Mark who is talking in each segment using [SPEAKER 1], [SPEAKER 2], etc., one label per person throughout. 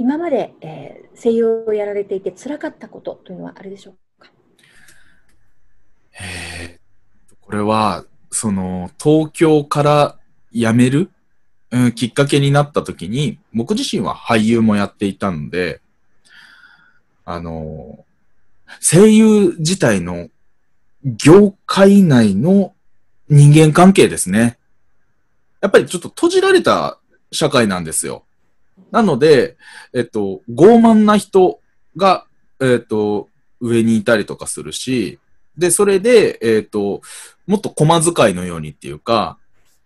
[SPEAKER 1] 今まで、えー、声優をやられていて辛かったことというのはあるでしょうか
[SPEAKER 2] えー、これはその東京から辞める、うん、きっかけになった時に僕自身は俳優もやっていたのであの声優自体の業界内の人間関係ですね。やっぱりちょっと閉じられた社会なんですよ。なので、えっと、傲慢な人が、えっと、上にいたりとかするし、で、それで、えっと、もっと駒遣いのようにっていうか、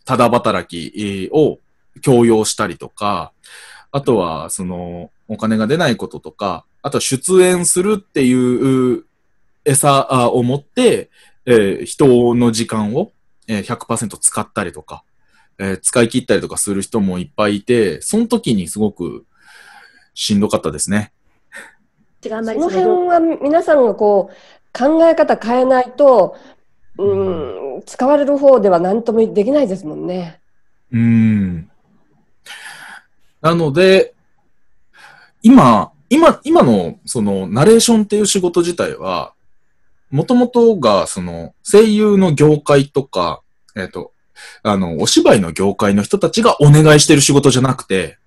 [SPEAKER 2] ただ働きを強要したりとか、あとは、その、お金が出ないこととか、あとは出演するっていう餌を持って、えー、人の時間を100%使ったりとか、えー、使い切ったりとかする人もいっぱいいて、その時にすごくしんどかったですね。
[SPEAKER 3] その辺は皆さんがこう考え方変えないと、うん、使われる方では何ともできないですもんね。
[SPEAKER 2] うん。なので、今、今、今の、その、ナレーションっていう仕事自体は、もともとが、その、声優の業界とか、えっ、ー、と、あの、お芝居の業界の人たちがお願いしてる仕事じゃなくて、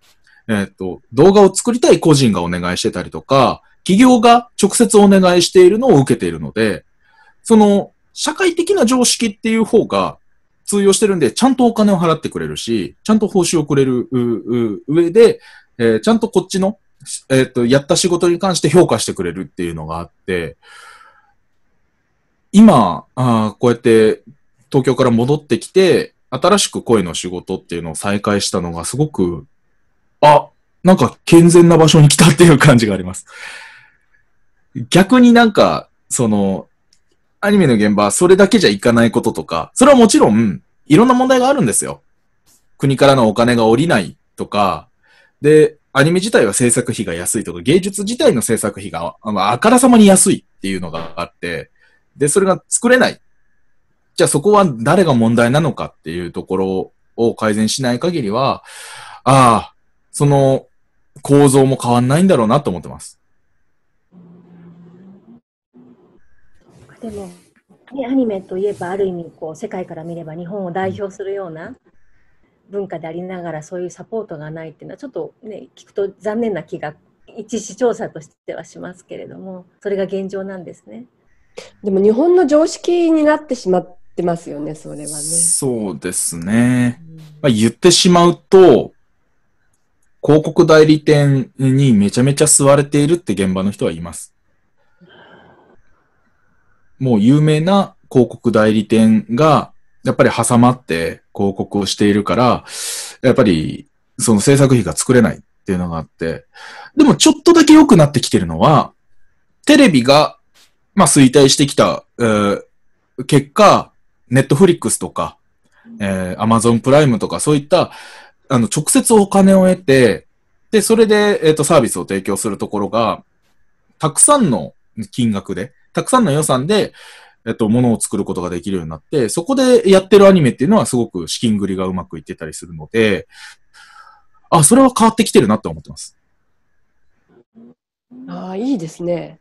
[SPEAKER 2] えっ、ー、と、動画を作りたい個人がお願いしてたりとか、企業が直接お願いしているのを受けているので、その、社会的な常識っていう方が通用してるんで、ちゃんとお金を払ってくれるし、ちゃんと報酬をくれる上で、えー、ちゃんとこっちの、えっ、ー、と、やった仕事に関して評価してくれるっていうのがあって、今、あこうやって東京から戻ってきて、新しく声の仕事っていうのを再開したのがすごく、あ、なんか健全な場所に来たっていう感じがあります。逆になんか、その、アニメの現場、それだけじゃいかないこととか、それはもちろん、いろんな問題があるんですよ。国からのお金が下りないとか、で、アニメ自体は制作費が安いとか、芸術自体の制作費があからさまに安いっていうのがあって、で、それが作れないじゃあそこは誰が問題なのかっていうところを改善しない限りは、ああ、その構造も変わんないんだろうなと思ってます。
[SPEAKER 1] でも、アニメといえばある意味こう世界から見れば日本を代表するような文化でありながらそういうサポートがないっていうのはちょっとね聞くと残念な気が一視聴者としてはしますけれどもそれが現状なんですね。
[SPEAKER 3] でも日本の常識になってしまっってますよね、それはね。
[SPEAKER 2] そうですね。まあ、言ってしまうと、広告代理店にめちゃめちゃ吸われているって現場の人はいます。もう有名な広告代理店が、やっぱり挟まって広告をしているから、やっぱりその制作費が作れないっていうのがあって。でもちょっとだけ良くなってきてるのは、テレビが、まあ衰退してきた、えー、結果、ネットフリックスとか、えー、アマゾンプライムとか、そういった、あの、直接お金を得て、で、それで、えっ、ー、と、サービスを提供するところが、たくさんの金額で、たくさんの予算で、えっ、と、ものを作ることができるようになって、そこでやってるアニメっていうのはすごく資金繰りがうまくいってたりするので、あ、それは変わってきてるなって思ってます。
[SPEAKER 3] ああ、いいですね。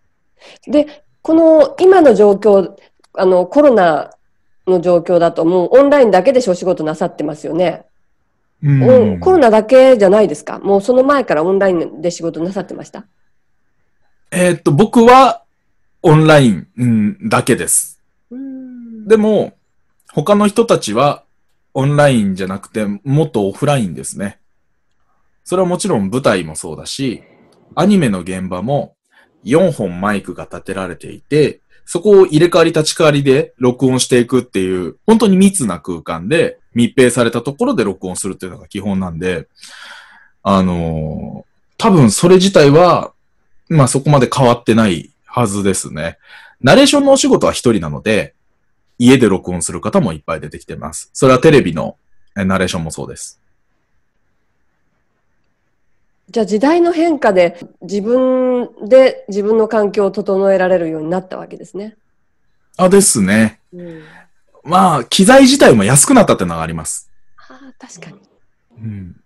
[SPEAKER 3] で、この今の状況、あの、コロナの状況だと、もうオンラインだけでお仕事なさってますよね。うん、コロナだけじゃないですか。もうその前からオンラインで仕事なさってました。
[SPEAKER 2] えー、っと、僕はオンラインだけです。でも、他の人たちはオンラインじゃなくて、もっとオフラインですね。それはもちろん舞台もそうだし、アニメの現場も4本マイクが立てられていて、そこを入れ替わり立ち替わりで録音していくっていう、本当に密な空間で密閉されたところで録音するっていうのが基本なんで、あのー、多分それ自体は、まあそこまで変わってないはずですね。ナレーションのお仕事は一人なので、家で録音する方もいっぱい出てきてます。それはテレビのナレーションもそうです。
[SPEAKER 3] じゃあ時代の変化で自分で自分の環境を整えられるようになったわけですね。
[SPEAKER 2] あ、ですね。
[SPEAKER 3] う
[SPEAKER 1] ん、
[SPEAKER 2] まあ、機材自体も安くなったってのがあります。
[SPEAKER 1] あ確かに。
[SPEAKER 2] うん。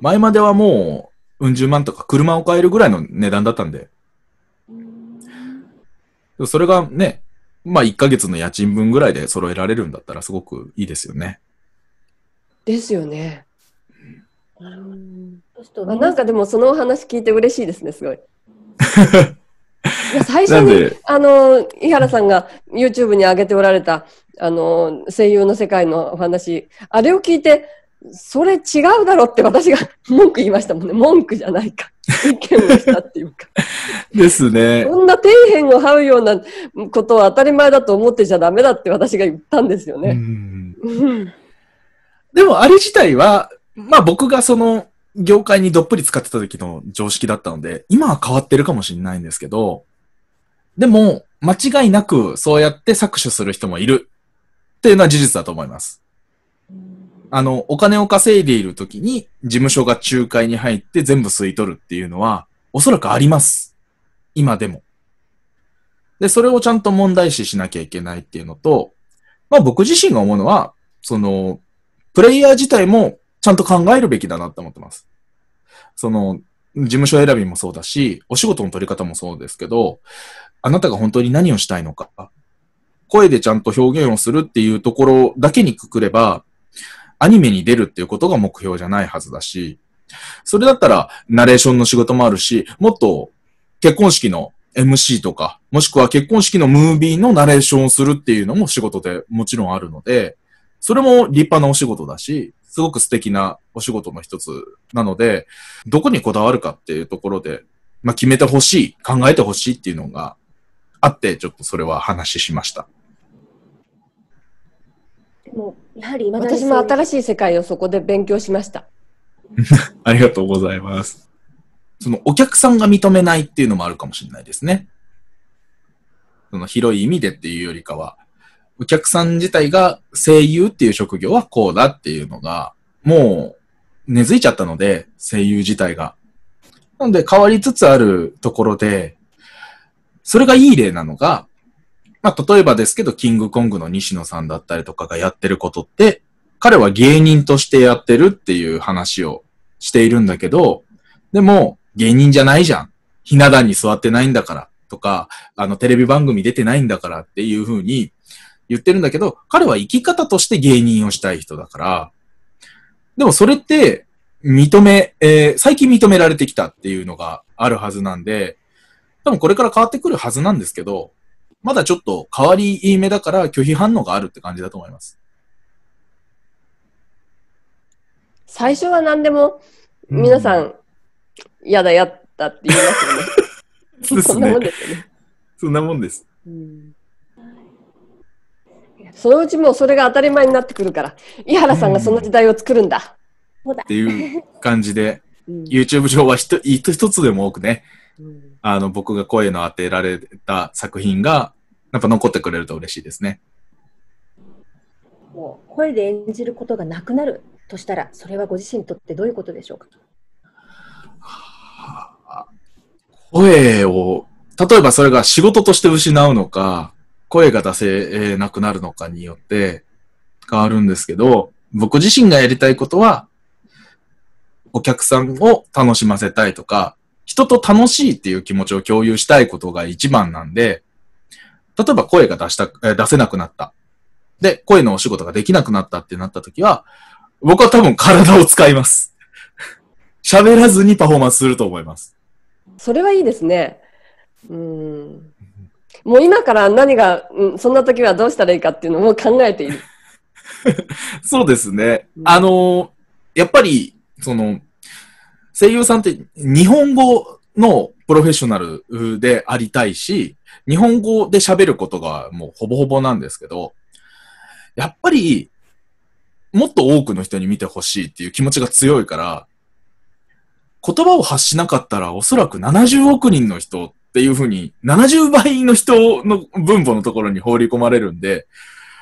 [SPEAKER 2] 前まではもう、うん十万とか車を買えるぐらいの値段だったんで。うん、それがね、まあ1ヶ月の家賃分ぐらいで揃えられるんだったらすごくいいですよね。
[SPEAKER 3] ですよね。うんあなんかでもそのお話聞いて嬉しいですね、すごい。いや最初にあの井原さんが YouTube に上げておられたあの声優の世界のお話あれを聞いてそれ違うだろって私が 文句言いましたもんね文句じゃないか意見をした
[SPEAKER 2] っていうかですねそ
[SPEAKER 3] んな底辺を這うようなことは当たり前だと思ってちゃだめだって私が言ったんですよね
[SPEAKER 2] でもあれ自体はまあ僕がその業界にどっぷり使ってた時の常識だったので、今は変わってるかもしれないんですけど、でも、間違いなくそうやって搾取する人もいるっていうのは事実だと思います。あの、お金を稼いでいる時に事務所が仲介に入って全部吸い取るっていうのは、おそらくあります。今でも。で、それをちゃんと問題視しなきゃいけないっていうのと、まあ僕自身が思うのは、その、プレイヤー自体もちゃんと考えるべきだなって思ってます。その、事務所選びもそうだし、お仕事の取り方もそうですけど、あなたが本当に何をしたいのか、声でちゃんと表現をするっていうところだけにくくれば、アニメに出るっていうことが目標じゃないはずだし、それだったら、ナレーションの仕事もあるし、もっと結婚式の MC とか、もしくは結婚式のムービーのナレーションをするっていうのも仕事でもちろんあるので、それも立派なお仕事だし、すごく素敵なお仕事の一つなので、どこにこだわるかっていうところで、まあ、決めてほしい、考えてほしいっていうのがあって、ちょっとそれは話しました。
[SPEAKER 3] でも、やはり私も新しい世界をそこで勉強しました。
[SPEAKER 2] ありがとうございます。そのお客さんが認めないっていうのもあるかもしれないですね。その広い意味でっていうよりかは、お客さん自体が声優っていう職業はこうだっていうのが、もう根付いちゃったので、声優自体が。なので変わりつつあるところで、それがいい例なのが、まあ、例えばですけど、キングコングの西野さんだったりとかがやってることって、彼は芸人としてやってるっていう話をしているんだけど、でも、芸人じゃないじゃん。ひな壇に座ってないんだからとか、あの、テレビ番組出てないんだからっていうふうに、言ってるんだけど、彼は生き方として芸人をしたい人だから、でもそれって、認め、えー、最近認められてきたっていうのがあるはずなんで、多分これから変わってくるはずなんですけど、まだちょっと変わり目だから拒否反応があるって感じだと思います。
[SPEAKER 3] 最初は何でも、皆さん、嫌、うん、だたって言いますよ ね。そんなもんです
[SPEAKER 2] よね。そんなもんです。うん
[SPEAKER 3] そのうちもうそれが当たり前になってくるから、井原さんがその時代を作るんだ。うっていう
[SPEAKER 2] 感じで、YouTube 上は一一つでも多くね、あの、僕が声の当てられた作品が、やっぱ残ってくれると嬉しいですね。
[SPEAKER 1] もう声で演じることがなくなるとしたら、それはご自身にとってどういうことでしょうか
[SPEAKER 2] 声を、例えばそれが仕事として失うのか、声が出せなくなるのかによって変わるんですけど、僕自身がやりたいことは、お客さんを楽しませたいとか、人と楽しいっていう気持ちを共有したいことが一番なんで、例えば声が出した、出せなくなった。で、声のお仕事ができなくなったってなった時は、僕は多分体を使います。喋らずにパフォーマンスすると思います。
[SPEAKER 3] それはいいですね。うん。もう今から何が、うん、そんな時はどうしたらいいかっていうのを考えている。
[SPEAKER 2] そうですね。うん、あの、やっぱり、その、声優さんって日本語のプロフェッショナルでありたいし、日本語で喋ることがもうほぼほぼなんですけど、やっぱり、もっと多くの人に見てほしいっていう気持ちが強いから、言葉を発しなかったらおそらく70億人の人っていうふうに、70倍の人の分母のところに放り込まれるんで、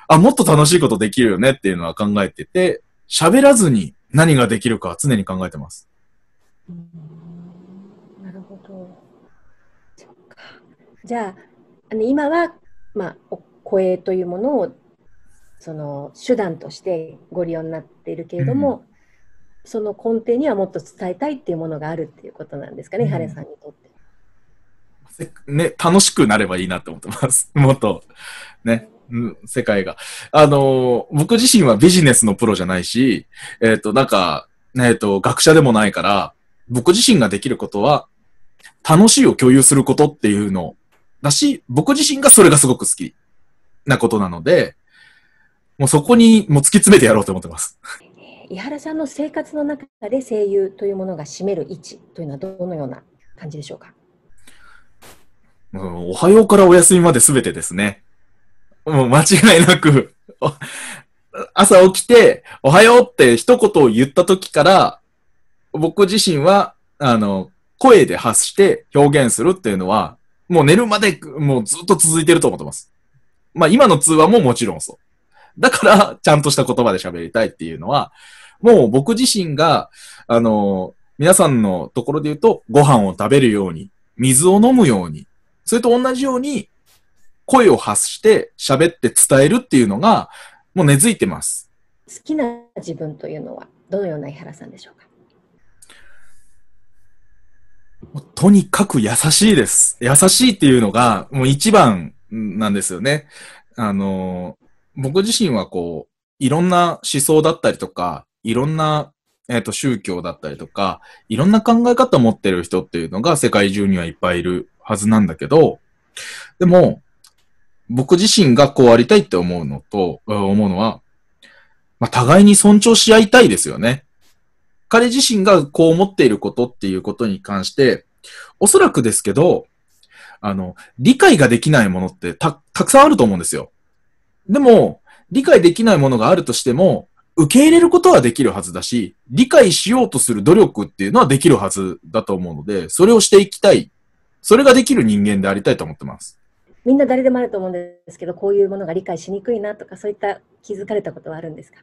[SPEAKER 2] あ、もっと楽しいことできるよねっていうのは考えてて、喋らずに何ができるかは常に考えてます。
[SPEAKER 1] なるほど。じゃあ、あの今は、まあ、声というものをその手段としてご利用になっているけれども、うん、その根底にはもっと伝えたいっていうものがあるっていうことなんですかね、うん、さんにとって。
[SPEAKER 2] ね、楽しくなればいいなと思ってます。もっと、ね、世界が。あの、僕自身はビジネスのプロじゃないし、えっ、ー、と、なんか、えっ、ー、と、学者でもないから、僕自身ができることは、楽しいを共有することっていうのだし、僕自身がそれがすごく好きなことなので、もうそこにもう突き詰めてやろうと思ってます。
[SPEAKER 1] 井原さんの生活の中で声優というものが占める位置というのはどのような感じでしょうか
[SPEAKER 2] うん、おはようからお休みまで全てですね。もう間違いなく 朝起きて、おはようって一言を言った時から、僕自身は、あの、声で発して表現するっていうのは、もう寝るまで、もうずっと続いてると思ってます。まあ今の通話ももちろんそう。だから、ちゃんとした言葉で喋りたいっていうのは、もう僕自身が、あの、皆さんのところで言うと、ご飯を食べるように、水を飲むように、それと同じように、声を発して喋って伝えるっていうのが、もう根付いてます。
[SPEAKER 1] 好きな自分というのは、どのような井原さんでしょう
[SPEAKER 2] かとにかく優しいです。優しいっていうのが、もう一番なんですよね。あの、僕自身はこう、いろんな思想だったりとか、いろんな、えっ、ー、と、宗教だったりとか、いろんな考え方を持ってる人っていうのが世界中にはいっぱいいるはずなんだけど、でも、僕自身がこうありたいって思うのと、思うのは、まあ、互いに尊重し合いたいですよね。彼自身がこう思っていることっていうことに関して、おそらくですけど、あの、理解ができないものってた、たくさんあると思うんですよ。でも、理解できないものがあるとしても、受け入れることはできるはずだし、理解しようとする努力っていうのはできるはずだと思うので、それをしていきたいそれができる人間でありたいと思ってます。
[SPEAKER 1] みんな誰でもあると思うんですけど、こういうものが理解しにくいなとか、そういった気づかれたことはあるんですか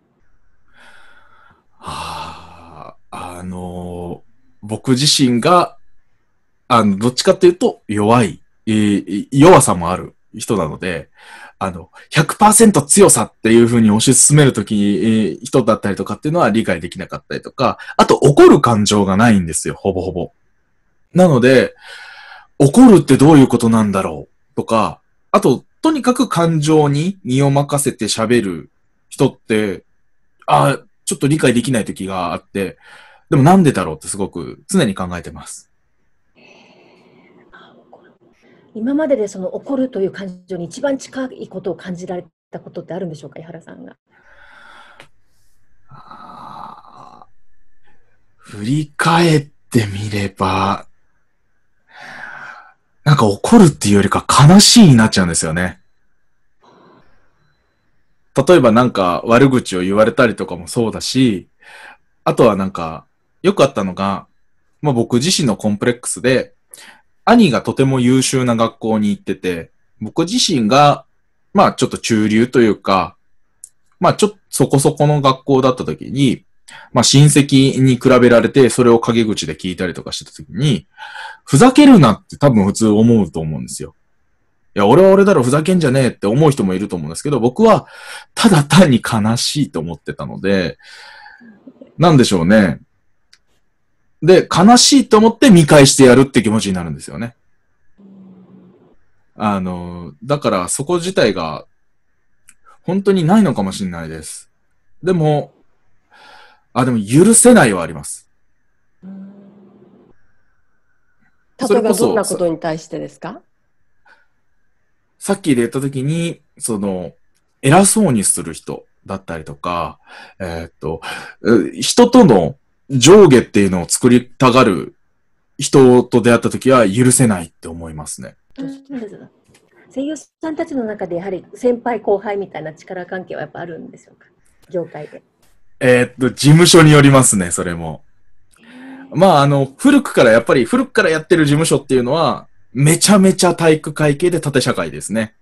[SPEAKER 2] はあ、あの僕自身が、あの、どっちかっていうと弱い、えー、弱さもある人なので、あの、100%強さっていう風に推し進めるときに、えー、人だったりとかっていうのは理解できなかったりとか、あと怒る感情がないんですよ、ほぼほぼ。なので、怒るってどういうことなんだろうとか、あと、とにかく感情に身を任せて喋る人って、ああ、ちょっと理解できない時があって、でもなんでだろうってすごく常に考えてます。
[SPEAKER 1] 今まででその怒るという感情に一番近いことを感じられたことってあるんでしょうか、井原さんが。
[SPEAKER 2] 振り返ってみれば、なんか怒るっていうよりか悲しいになっちゃうんですよね。例えばなんか悪口を言われたりとかもそうだし、あとはなんか、よくあったのが、まあ、僕自身のコンプレックスで、兄がとても優秀な学校に行ってて、僕自身が、まあちょっと中流というか、まあちょっとそこそこの学校だった時に、まあ、親戚に比べられて、それを陰口で聞いたりとかしてた時に、ふざけるなって多分普通思うと思うんですよ。いや、俺は俺だろ、ふざけんじゃねえって思う人もいると思うんですけど、僕は、ただ単に悲しいと思ってたので、なんでしょうね。で、悲しいと思って見返してやるって気持ちになるんですよね。あの、だからそこ自体が、本当にないのかもしれないです。でも、あ、でも許せないはあります。例えばどんな
[SPEAKER 3] ことに対してですか
[SPEAKER 2] さっきで言ったときに、その、偉そうにする人だったりとか、えー、っと、人との上下っていうのを作りたがる人と出会ったときは許せないって思いますね。
[SPEAKER 1] 声優さんたちの中でやはり先輩後輩みたいな力関係はやっぱあるんでしょうか業界で。
[SPEAKER 2] えー、っと、事務所によりますね、それも。まあ、あの、古くからやっぱり、古くからやってる事務所っていうのは、めちゃめちゃ体育会系で縦社会ですね。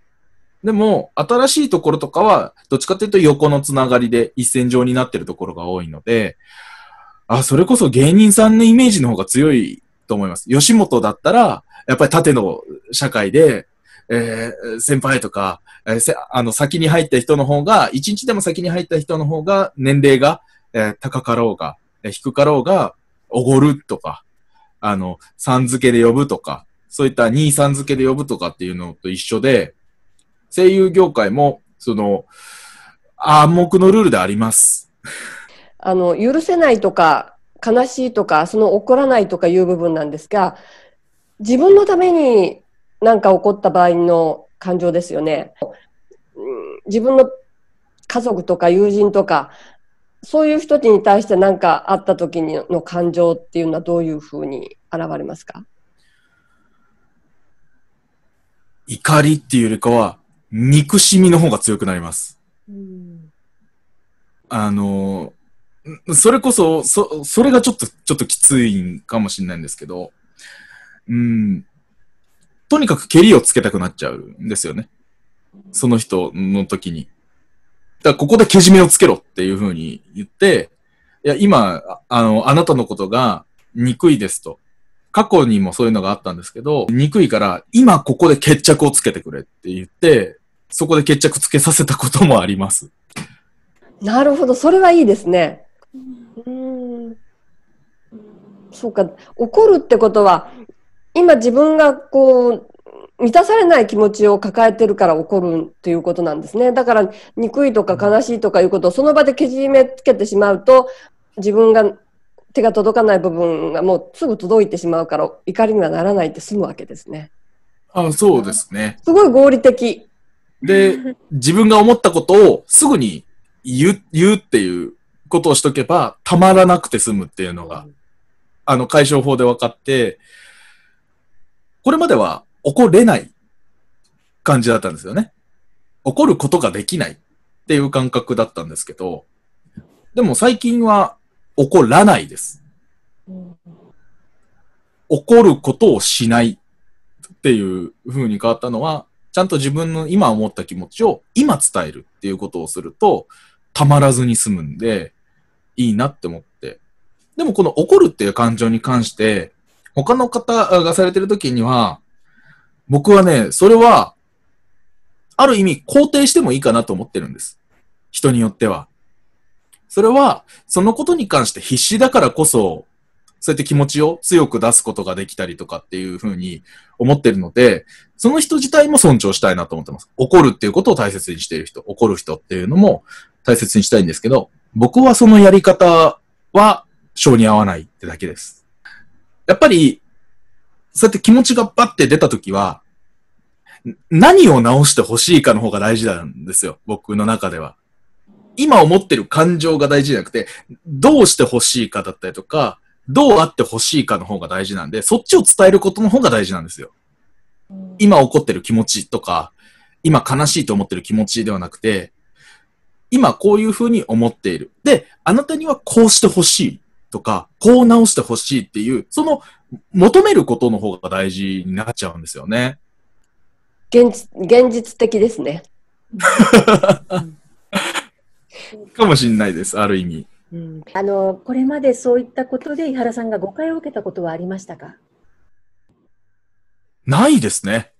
[SPEAKER 2] でも、新しいところとかは、どっちかっていうと横のつながりで一線上になってるところが多いので、あ、それこそ芸人さんのイメージの方が強いと思います。吉本だったら、やっぱり縦の社会で、えー、先輩とか、えー、あの、先に入った人の方が、一日でも先に入った人の方が、年齢が、えー、高かろうが、えー、低かろうが、おごるとか、あの、さん付けで呼ぶとか、そういった2、ん付けで呼ぶとかっていうのと一緒で、声優業界も、その、暗黙のルールであります。
[SPEAKER 3] あの、許せないとか、悲しいとか、その怒らないとかいう部分なんですが、自分のために何か起こった場合の感情ですよね。自分の家族とか友人とか、そういう人に対して何かあった時にの感情っていうのはどういうふうに現れますか
[SPEAKER 2] 怒りっていうよりかは、憎しみの方が強くなります。あの、それこそ、そ、それがちょっと、ちょっときついんかもしれないんですけど、うん、とにかく蹴りをつけたくなっちゃうんですよね。その人の時に。だからここでけじめをつけろっていうふうに言って、いや、今、あの、あなたのことが憎いですと。過去にもそういうのがあったんですけど、憎いから、今ここで決着をつけてくれって言って、そこで決着つけさせたこともあります。
[SPEAKER 3] なるほど、それはいいですね。うん。そうか、怒るってことは、今自分がこう満たされない気持ちを抱えてるから怒るということなんですね。だから、憎いとか悲しいとかいうことをその場でけじめつけてしまうと、自分が手が届かない部分がもうすぐ届いてしまうから、怒りにはならないって済むわけですね。
[SPEAKER 2] あそうですね。
[SPEAKER 3] すごい合理的。
[SPEAKER 2] で、自分が思ったことをすぐに言う、言うっていうことをしとけば、たまらなくて済むっていうのが、あの、解消法で分かって、これまでは怒れない感じだったんですよね。怒ることができないっていう感覚だったんですけど、でも最近は怒らないです。怒ることをしないっていう風に変わったのは、ちゃんと自分の今思った気持ちを今伝えるっていうことをすると、たまらずに済むんで、いいなって思って。でもこの怒るっていう感情に関して、他の方がされてる時には、僕はね、それは、ある意味肯定してもいいかなと思ってるんです。人によっては。それは、そのことに関して必死だからこそ、そうやって気持ちを強く出すことができたりとかっていうふうに思ってるので、その人自体も尊重したいなと思ってます。怒るっていうことを大切にしている人、怒る人っていうのも大切にしたいんですけど、僕はそのやり方は性に合わないってだけです。やっぱり、そうやって気持ちがバッて出たときは、何を直してほしいかの方が大事なんですよ。僕の中では。今思ってる感情が大事じゃなくて、どうしてほしいかだったりとか、どうあってほしいかの方が大事なんで、そっちを伝えることの方が大事なんですよ。今怒ってる気持ちとか、今悲しいと思ってる気持ちではなくて、今こういうふうに思っている。で、あなたにはこうしてほしい。とか、こう直してほしいっていう、その求めることの方が大事になっちゃうんですよね。
[SPEAKER 3] 現現実的ですね。
[SPEAKER 2] かもしれないです、ある意味。う
[SPEAKER 1] ん、あのこれまでそういったことで井原さんが誤解を受けたことはありましたか
[SPEAKER 2] ないですね。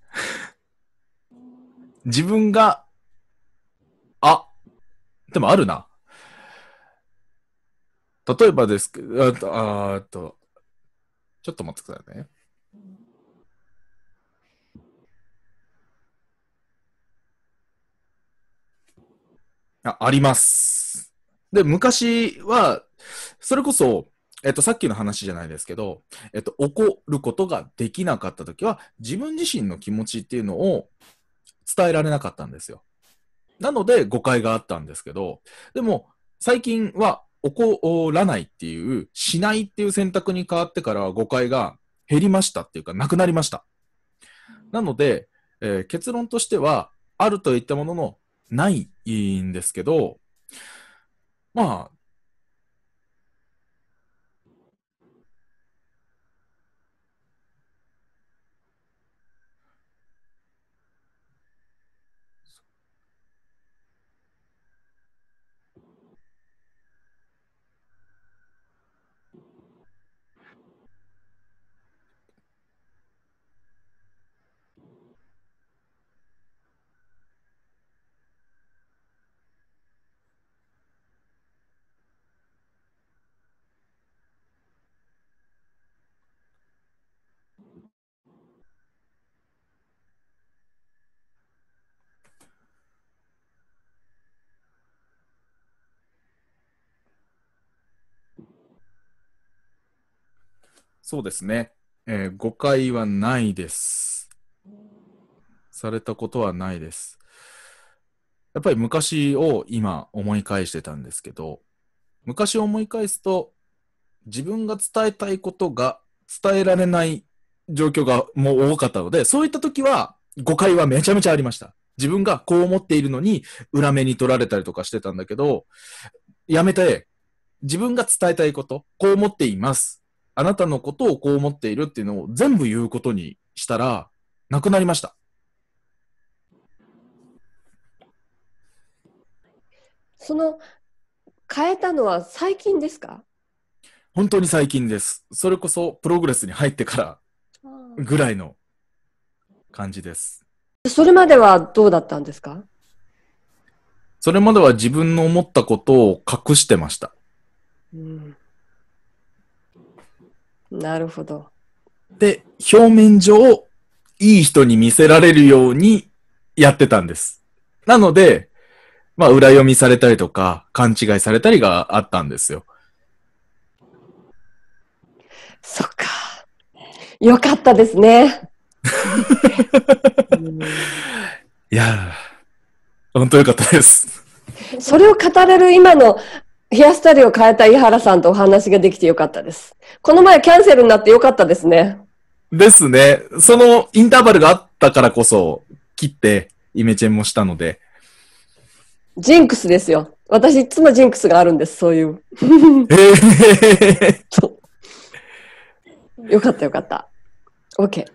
[SPEAKER 2] 自分が、あ、でもあるな。例えばですけど、あと、あとちょっと待ってくださいね。ああります。で、昔は、それこそ、えっと、さっきの話じゃないですけど、えっと、怒ることができなかったときは、自分自身の気持ちっていうのを伝えられなかったんですよ。なので、誤解があったんですけど、でも、最近は、起こらないっていう、しないっていう選択に変わってからは誤解が減りましたっていうか、なくなりました。なので、えー、結論としては、あるといったものの、ないんですけど、まあ、そうですね、えー、誤解はないです。されたことはないです。やっぱり昔を今思い返してたんですけど、昔を思い返すと、自分が伝えたいことが伝えられない状況がもう多かったので、そういった時は誤解はめちゃめちゃありました。自分がこう思っているのに裏目に取られたりとかしてたんだけど、やめて、自分が伝えたいこと、こう思っています。あなたのことをこう思っているっていうのを全部言うことにしたら、なくなりました。
[SPEAKER 3] その変えたのは最近ですか
[SPEAKER 2] 本当に最近です。
[SPEAKER 3] それこそ
[SPEAKER 2] プログレスに入ってからぐらいの感じです。
[SPEAKER 3] それまではどうだったんですか
[SPEAKER 2] それまでは自分の思ったことを隠してました。うん、
[SPEAKER 3] なるほど。で、
[SPEAKER 2] 表面上、いい人に見せられるようにやってたんです。なので、まあ、裏読みされたりとか、勘違いされたりがあったんですよ。
[SPEAKER 3] そっか。よかったですね。いや
[SPEAKER 2] 本当よかったです。
[SPEAKER 3] それを語れる今のヘアスタイルを変えた井原さんとお話ができてよかったです。この前キャンセルになってよかったですね。で
[SPEAKER 2] すね。そのインターバルがあったからこそ、切ってイメチェンもしたので。
[SPEAKER 3] ジンクスですよ。私、いつもジンクスがあるんです、そういう。えー、よかった、よかった。
[SPEAKER 2] OK。